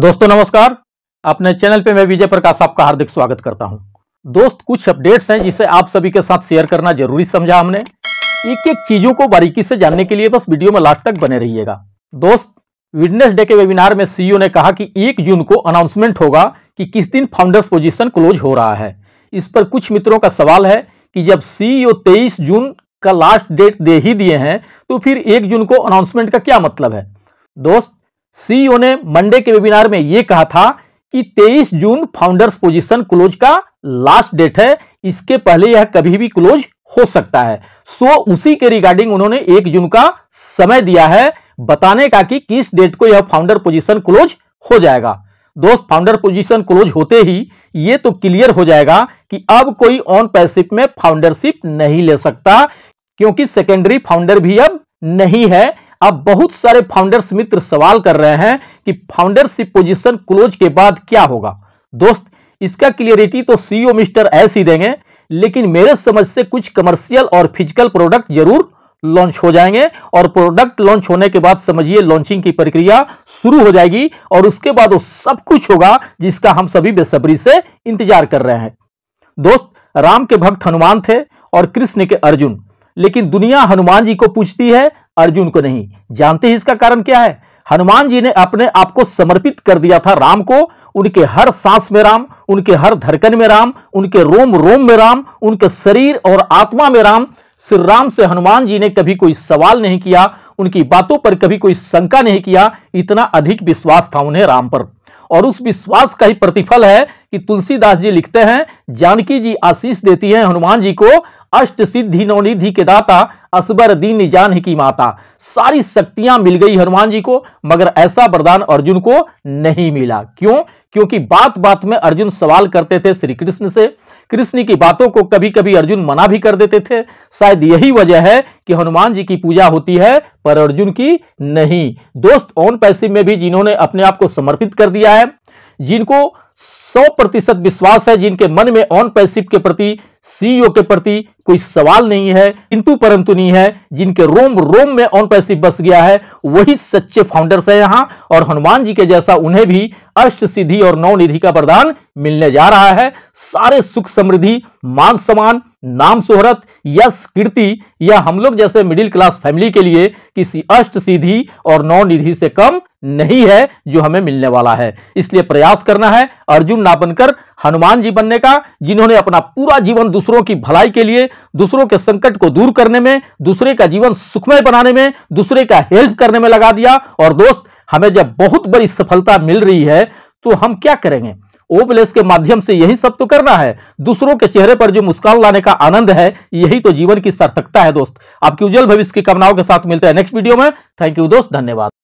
दोस्तों नमस्कार अपने चैनल पे मैं विजय प्रकाश आपका हार्दिक स्वागत करता हूं दोस्त कुछ अपडेट्स हैं जिसे आप सभी के साथ शेयर करना जरूरी समझा हमने एक एक चीजों को बारीकी से जानने के लिए बस वीडियो में लास्ट तक बने रहिएगा दोस्त विटनेस डे के वेबिनार में सीईओ ने कहा कि एक जून को अनाउंसमेंट होगा कि किस दिन फाउंडर्स पोजिशन क्लोज हो रहा है इस पर कुछ मित्रों का सवाल है कि जब सीईओ तेईस जून का लास्ट डेट दे ही दिए हैं तो फिर एक जून को अनाउंसमेंट का क्या मतलब है दोस्त सीईओ ने मंडे के वेबिनार में यह कहा था कि 23 जून फाउंडर्स पोजीशन क्लोज का लास्ट डेट है इसके पहले यह कभी भी क्लोज हो सकता है सो उसी के रिगार्डिंग उन्होंने एक जून का समय दिया है बताने का कि किस डेट को यह फाउंडर पोजीशन क्लोज हो जाएगा दोस्त फाउंडर पोजीशन क्लोज होते ही ये तो क्लियर हो जाएगा कि अब कोई ऑन पैसिप में फाउंडरशिप नहीं ले सकता क्योंकि सेकेंडरी फाउंडर भी अब नहीं है अब बहुत सारे फाउंडर्स मित्र सवाल कर रहे हैं कि फाउंडरशिप पोजीशन क्लोज के बाद क्या होगा दोस्त इसका क्लियरिटी तो सीईओ e मिस्टर एस ही देंगे लेकिन मेरे समझ से कुछ कमर्शियल और फिजिकल प्रोडक्ट जरूर लॉन्च हो जाएंगे और प्रोडक्ट लॉन्च होने के बाद समझिए लॉन्चिंग की प्रक्रिया शुरू हो जाएगी और उसके बाद वो सब कुछ होगा जिसका हम सभी बेसब्री से इंतजार कर रहे हैं दोस्त राम के भक्त हनुमान थे और कृष्ण के अर्जुन लेकिन दुनिया हनुमान जी को पूछती है अर्जुन को नहीं जानते हैं इसका कारण क्या है हनुमान जी ने अपने आप को समर्पित कर दिया था राम को उनके हर सांस में राम उनके हर धड़कन में राम उनके रोम रोम में राम उनके शरीर और आत्मा में राम श्री राम से हनुमान जी ने कभी कोई सवाल नहीं किया उनकी बातों पर कभी कोई शंका नहीं किया इतना अधिक विश्वास था उन्हें राम पर और उस विश्वास का ही प्रतिफल है कि तुलसीदास जी लिखते हैं जानकी जी आशीष देती हैं हनुमान जी को अष्ट सिद्धि नवनिधि के दाता असबर दीन जान की माता सारी शक्तियां मिल गई हनुमान जी को मगर ऐसा वरदान अर्जुन को नहीं मिला क्यों क्योंकि बात बात में अर्जुन सवाल करते थे श्री कृष्ण से कृष्ण की बातों को कभी कभी अर्जुन मना भी कर देते थे शायद यही वजह है कि हनुमान जी की पूजा होती है पर अर्जुन की नहीं दोस्त ओन पैसिव में भी जिन्होंने अपने आप को समर्पित कर दिया है जिनको सौ प्रतिशत विश्वास है जिनके मन में ऑन पैसिव के प्रति सीईओ e के प्रति कोई सवाल नहीं है किंतु परंतु नहीं है जिनके रोम रोम में ऑन पैसिप बस गया है वही सच्चे फाउंडर्स है यहां और हनुमान जी के जैसा उन्हें भी अष्ट सिद्धि और नौ निधि का वरदान मिलने जा रहा है सारे सुख समृद्धि मान सम्मान नाम शोहरत यश कीर्ति या हम लोग जैसे मिडिल क्लास फैमिली के लिए किसी अष्ट सीधी और नौ निधि से कम नहीं है जो हमें मिलने वाला है इसलिए प्रयास करना है अर्जुन ना बनकर हनुमान जी बनने का जिन्होंने अपना पूरा जीवन दूसरों की भलाई के लिए दूसरों के संकट को दूर करने में दूसरे का जीवन सुखमय बनाने में दूसरे का हेल्प करने में लगा दिया और दोस्त हमें जब बहुत बड़ी सफलता मिल रही है तो हम क्या करेंगे ओ के माध्यम से यही सब तो करना है दूसरों के चेहरे पर जो मुस्कान लाने का आनंद है यही तो जीवन की सार्थकता है दोस्त आपकी उज्जवल भविष्य की कामनाओं के साथ मिलते हैं नेक्स्ट वीडियो में थैंक यू दोस्त धन्यवाद